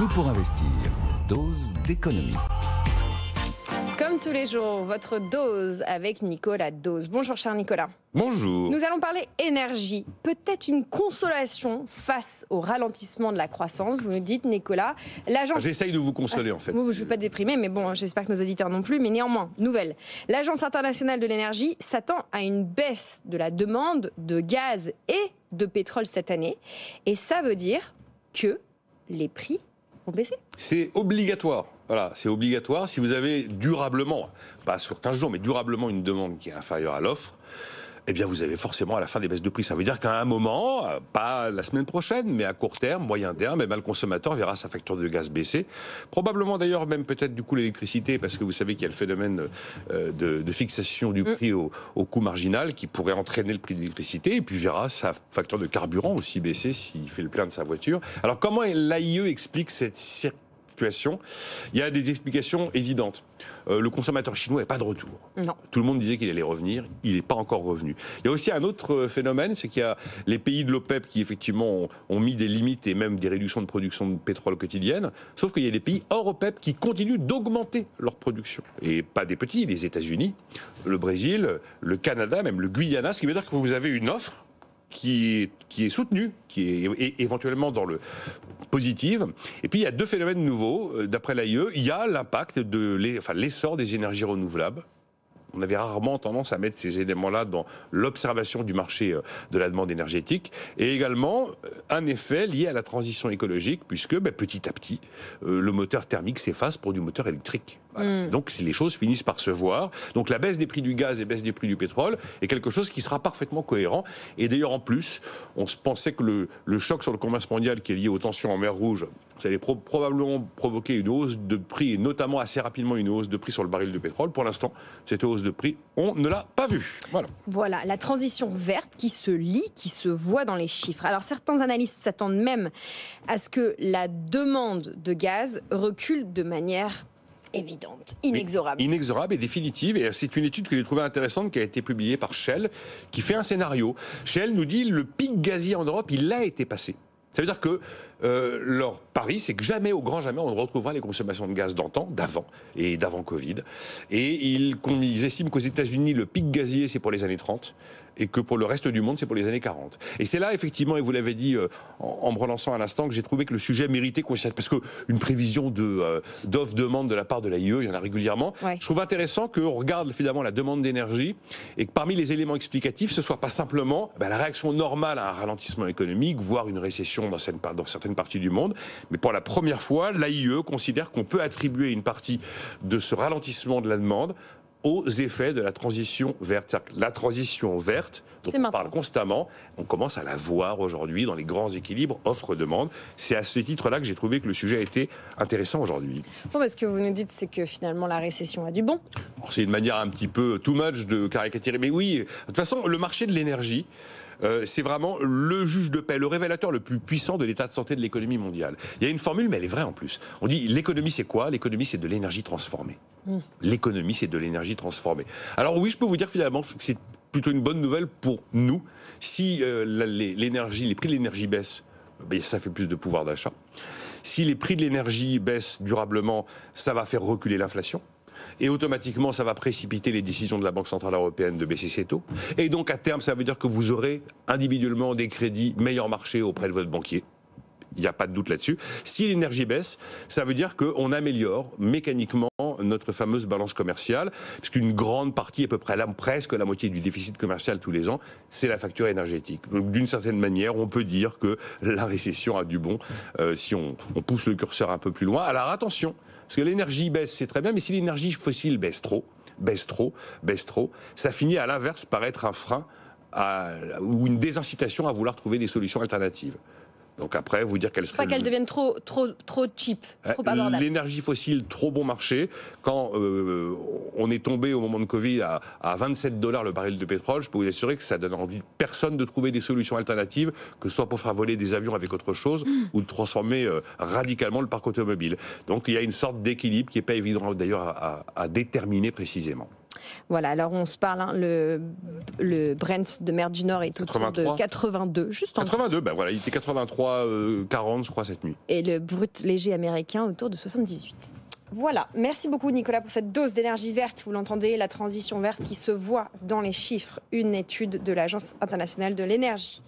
Tout pour investir. Dose d'économie. Comme tous les jours, votre dose avec Nicolas Dose. Bonjour cher Nicolas. Bonjour. Nous allons parler énergie, peut-être une consolation face au ralentissement de la croissance. Vous nous dites, Nicolas, l'agence... Ah, j'essaye de vous consoler ah, en fait. je ne suis pas déprimé, mais bon, j'espère que nos auditeurs non plus. Mais néanmoins, nouvelle. L'Agence internationale de l'énergie s'attend à une baisse de la demande de gaz et de pétrole cette année. Et ça veut dire que les prix c'est obligatoire. Voilà, c'est obligatoire. Si vous avez durablement, pas sur 15 jours, mais durablement une demande qui est inférieure à l'offre, eh bien vous avez forcément à la fin des baisses de prix. Ça veut dire qu'à un moment, euh, pas la semaine prochaine, mais à court terme, moyen terme, eh le consommateur verra sa facture de gaz baisser. Probablement d'ailleurs même peut-être du coup l'électricité, parce que vous savez qu'il y a le phénomène euh, de, fixation du mm. prix au, au, coût marginal qui pourrait entraîner le prix de l'électricité, et puis verra sa facture de carburant aussi baisser s'il fait le plein de sa voiture. Alors comment l'AIE explique cette circulation il y a des explications évidentes. Euh, le consommateur chinois n'est pas de retour. Non. Tout le monde disait qu'il allait revenir, il n'est pas encore revenu. Il y a aussi un autre euh, phénomène, c'est qu'il y a les pays de l'OPEP qui effectivement ont, ont, mis des limites et même des réductions de production de pétrole quotidienne, sauf qu'il y a des pays hors OPEP qui continuent d'augmenter leur production. Et pas des petits, les États-Unis, le Brésil, le Canada, même le Guyana, ce qui veut dire que vous avez une offre qui est, soutenu, qui est éventuellement dans le positive. Et puis il y a deux phénomènes nouveaux. Euh, d'après l'AIE, il y a l'impact de l'essor des énergies renouvelables on avait rarement tendance à mettre ces éléments-là dans l'observation du marché euh, de la demande énergétique, et également euh, un effet lié à la transition écologique, puisque ben, petit à petit, euh, le moteur thermique s'efface pour du moteur électrique. Hmm. Donc les choses finissent par se voir. Donc la baisse des prix du gaz et baisse des prix du pétrole est quelque chose qui sera parfaitement cohérent. Et d'ailleurs en plus, on se pensait que le choc sur le commerce mondial qui est lié aux tensions en mer Rouge ça allait probablement provoquer une hausse de prix, et notamment assez rapidement une hausse de prix sur le baril de pétrole. Pour l'instant, cette hausse de prix, on ne l'a pas vue. Voilà. voilà, la transition verte qui se lit, qui se voit dans les chiffres. Alors certains analystes s'attendent même à ce que la demande de gaz recule de manière évidente, inexorable. inexorable et définitive. Et c'est une étude que j'ai trouvée intéressante qui a été publiée par Shell, qui fait un scénario. Shell nous dit le pic gazier en Europe, il a été passé. Ça veut dire que euh, leur pari, c'est que jamais, au grand jamais, on ne retrouvera les consommations de gaz d'antan, d'avant, et d'avant Covid. Et ils, ils estiment qu'aux États-Unis, le pic gazier, c'est pour les années 30, et que pour le reste du monde, c'est pour les années 40. Et c'est là, effectivement, et vous l'avez dit euh, en, me relançant à l'instant, que j'ai trouvé que le sujet méritait qu'on Parce qu'une prévision euh, d'offre-demande de, la part de l'AIE, il y en a régulièrement. Je trouve intéressant qu'on regarde finalement la demande d'énergie et que parmi les éléments explicatifs, ce soit pas simplement ben, la réaction normale à un ralentissement économique, voire une récession dans, certaines parties du monde. Mais pour la première fois, l'AIE considère qu'on peut attribuer une partie de ce ralentissement de la demande aux effets de la transition verte. La transition verte, dont on parle constamment, on commence à la voir aujourd'hui dans les grands équilibres offre-demande. C'est à ce titre-là que j'ai trouvé que le sujet a été intéressant aujourd'hui. Bon, ce que vous nous dites, c'est que finalement la récession a du bon. bon c'est une manière un petit peu too much de caricaturer. Mais oui, de toute façon, le marché de l'énergie, euh, c'est vraiment le juge de paix, le révélateur le plus puissant de l'état de santé de l'économie mondiale. Il y a une formule, mais elle est vraie en plus. On dit l'économie, c'est quoi L'économie, c'est de l'énergie transformée. Mm. L'économie, c'est de l'énergie transformée. Alors oui, je peux vous dire finalement que c'est plutôt une bonne nouvelle pour nous. Si euh, l'énergie, les prix de l'énergie baissent, euh, ben, ça fait plus de pouvoir d'achat. Si les prix de l'énergie baissent durablement, ça va faire reculer l'inflation et automatiquement, ça va précipiter les décisions de la Banque Centrale Européenne de baisser ses taux. Et donc, à terme, ça veut dire que vous aurez individuellement des crédits meilleur marché auprès de votre banquier. Il n'y a pas de doute là-dessus. Si l'énergie baisse, ça veut dire qu'on améliore mécaniquement notre fameuse balance commerciale, qu'une grande partie, à peu près presque la moitié du déficit commercial tous les ans, c'est la facture énergétique. D'une certaine manière, on peut dire que la récession a du bon euh, si on, pousse le curseur un peu plus loin. Alors attention, parce que l'énergie baisse, c'est très bien, mais si l'énergie fossile baisse trop, baisse trop, baisse trop, ça finit à l'inverse par être un frein ou une désincitation à vouloir trouver des solutions alternatives. Donc après, vous dire qu'elle serait... Pas qu'elle devienne trop, trop, trop cheap, euh, trop L'énergie fossile, trop bon marché. Quand euh, on est tombé au moment de Covid à, 27 dollars le baril de pétrole, je peux vous assurer que ça donne envie de personne de trouver des solutions alternatives, que ce soit pour faire voler des avions avec autre chose hmm. ou de transformer euh, radicalement le parc automobile. Donc il y a une sorte d'équilibre qui n'est pas évident d'ailleurs à déterminer précisément. Voilà, alors on se parle, hein, le, Brent de mer du Nord est autour de 82, juste en 82, ben voilà, il était 83, 40 euh, je crois cette nuit. Et le brut léger américain autour de 78. Voilà, merci beaucoup Nicolas pour cette dose d'énergie verte. Vous l'entendez, la transition verte qui se voit dans les chiffres, une étude de l'Agence internationale de l'énergie.